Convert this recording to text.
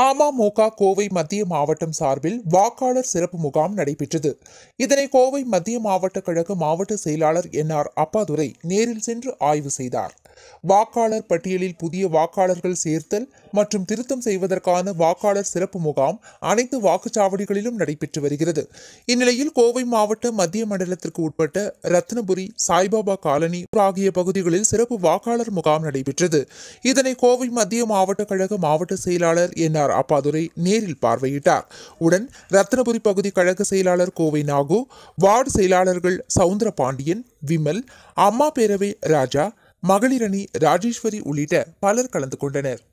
அமமுக கோவை மத்திய மாவட்டம் சார்பில் வாக்காளர் சிறப்பு முகாம் நடைபெற்றது இதனை கோவை மத்திய மாவட்ட கழக மாவட்ட செயலாளர் என் ஆர் அப்பாதுரை நேரில் சென்று ஆய்வு செய்தார் வாக்காளர் பட்டியலில் புதிய வாக்காளர்கள் சேர்த்தல் மற்றும் திருத்தம் செய்வதற்கான வாக்காளர் சிறப்பு முகாம் அனைத்து வாக்குச்சாவடிகளிலும் நடைபெற்று வருகிறது இந்நிலையில் கோவை மாவட்ட மத்திய மண்டலத்திற்கு உட்பட்ட ரத்னபுரி சாய்பாபா காலனி ஆகிய பகுதிகளில் சிறப்பு வாக்காளர் முகாம் நடைபெற்றது இதனை கோவை மத்திய மாவட்ட கழக மாவட்ட செயலாளர் என் ஆர் அப்பாதுரை நேரில் பார்வையிட்டார் உடன் ரத்னபுரி பகுதி கழக செயலாளர் கோவை நாகு வார்டு செயலாளர்கள் சவுந்தர பாண்டியன் விமல் அம்மா பேரவை ராஜா மகளிரணி ராஜேஸ்வரி உள்ளிட்ட பலர் கலந்து கொண்டனர்